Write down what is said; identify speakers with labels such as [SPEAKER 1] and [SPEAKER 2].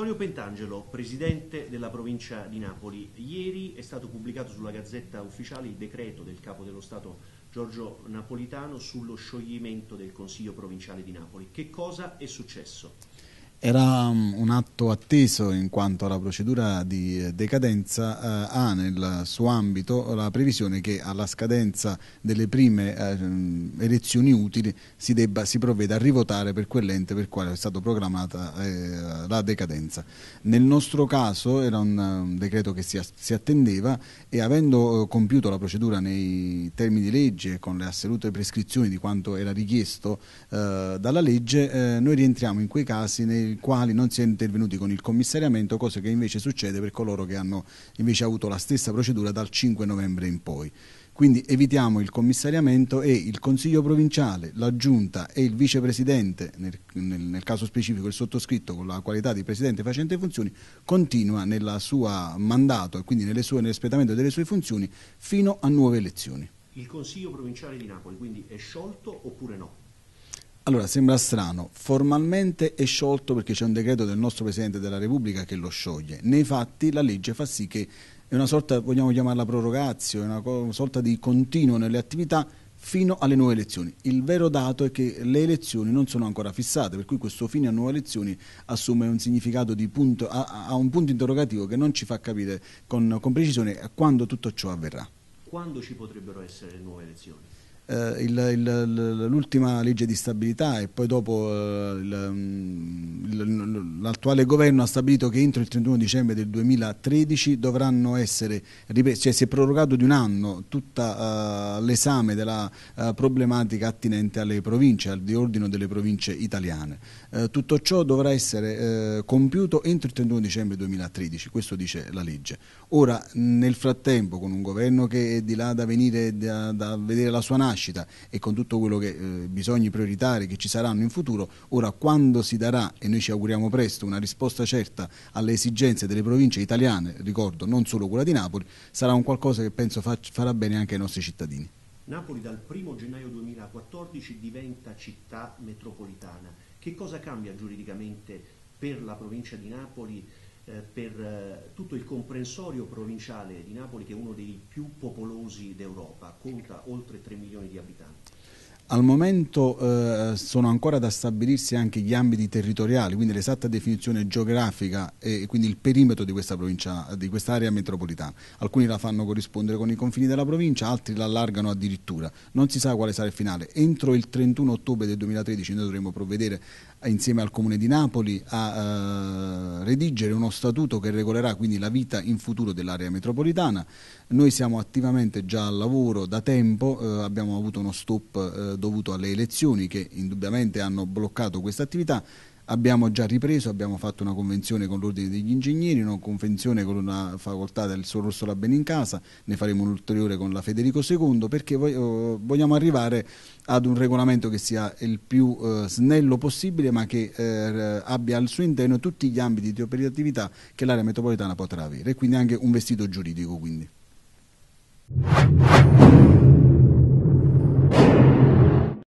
[SPEAKER 1] Antonio Pentangelo, presidente della provincia di Napoli. Ieri è stato pubblicato sulla Gazzetta Ufficiale il decreto del capo dello Stato Giorgio Napolitano sullo scioglimento del Consiglio provinciale di Napoli. Che cosa è successo?
[SPEAKER 2] Era mm, un atto atteso in quanto la procedura di eh, decadenza eh, ha nel suo ambito la previsione che alla scadenza delle prime eh, mm, elezioni utili si, debba, si, provveda a rivotare per quell'ente per quale è stata programmata eh, la decadenza. Nel nostro caso era un, eh, un decreto che si, si, attendeva e avendo eh, compiuto la procedura nei termini di legge con le assolute prescrizioni di quanto era richiesto dalla legge, noi rientriamo in quei casi nei i quali non si è intervenuti con il commissariamento, cosa che invece succede per coloro che hanno invece avuto la stessa procedura dal 5 novembre in poi. Quindi evitiamo il commissariamento e il Consiglio Provinciale, la Giunta e il Vicepresidente, nel, nel, nel, caso specifico il sottoscritto con la qualità di Presidente facente funzioni, continua nel suo mandato e quindi sue, nell'espletamento delle sue funzioni fino a nuove elezioni.
[SPEAKER 1] Il Consiglio Provinciale di Napoli quindi è sciolto oppure no?
[SPEAKER 2] Allora, sembra strano, formalmente è sciolto perché c'è un decreto del nostro Presidente della Repubblica che lo scioglie, nei fatti la legge fa sì che è una sorta, vogliamo chiamarla prorogazio, è una sorta di continuo nelle attività fino alle nuove elezioni. Il vero dato è che le elezioni non sono ancora fissate, per cui questo fine a nuove elezioni assume un significato di punto, a, a un punto interrogativo che non ci fa capire con, con precisione quando tutto ciò avverrà.
[SPEAKER 1] Quando ci potrebbero essere nuove elezioni?
[SPEAKER 2] Eh, l'ultima legge di stabilità e poi dopo eh, mm, l'attuale governo ha stabilito che entro il 31 dicembre del 2013 dovranno essere, cioè si è prorogato di un anno tutto eh, l'esame della problematica attinente alle province, al riordino delle province italiane. tutto ciò dovrà essere compiuto entro il 31 dicembre 2013, questo dice la legge. Ora nel frattempo con un governo che è di là da venire, da, da vedere la sua nascita, nascita e con tutto quello che eh, bisogni prioritari che ci saranno in futuro, ora quando si darà, e noi ci auguriamo presto, una risposta certa alle esigenze delle province italiane, ricordo non solo quella di Napoli, sarà un qualcosa che penso farà bene anche ai nostri cittadini.
[SPEAKER 1] Napoli dal 1 gennaio 2014 diventa città metropolitana. Che cosa cambia giuridicamente per la provincia di Napoli? Eh, per eh, tutto il comprensorio provinciale di Napoli che è uno dei più popolosi d'Europa, conta oltre 3 milioni di abitanti.
[SPEAKER 2] Al momento eh, sono ancora da stabilirsi anche gli ambiti territoriali, quindi l'esatta definizione geografica e quindi il perimetro di questa provincia, di quest'area metropolitana. Alcuni la fanno corrispondere con i confini della provincia, altri la allargano addirittura. Non si sa quale sarà il finale. Entro il 31 ottobre del 2013 noi dovremo provvedere insieme al Comune di Napoli a eh, redigere uno statuto che regolerà quindi la vita in futuro dell'area metropolitana. Noi siamo attivamente già al lavoro da tempo, eh, abbiamo avuto uno stop eh, dovuto alle elezioni che indubbiamente hanno bloccato questa attività, Abbiamo già ripreso, abbiamo fatto una convenzione con l'Ordine degli Ingegneri, una convenzione con la facoltà del Sor Orsola Benincasa, ne faremo un'ulteriore con la Federico II perché eh, vogliamo arrivare ad un regolamento che sia il più eh, snello possibile ma che eh, abbia al suo interno tutti gli ambiti di operatività che l'area metropolitana potrà avere e quindi anche un vestito giuridico. Quindi.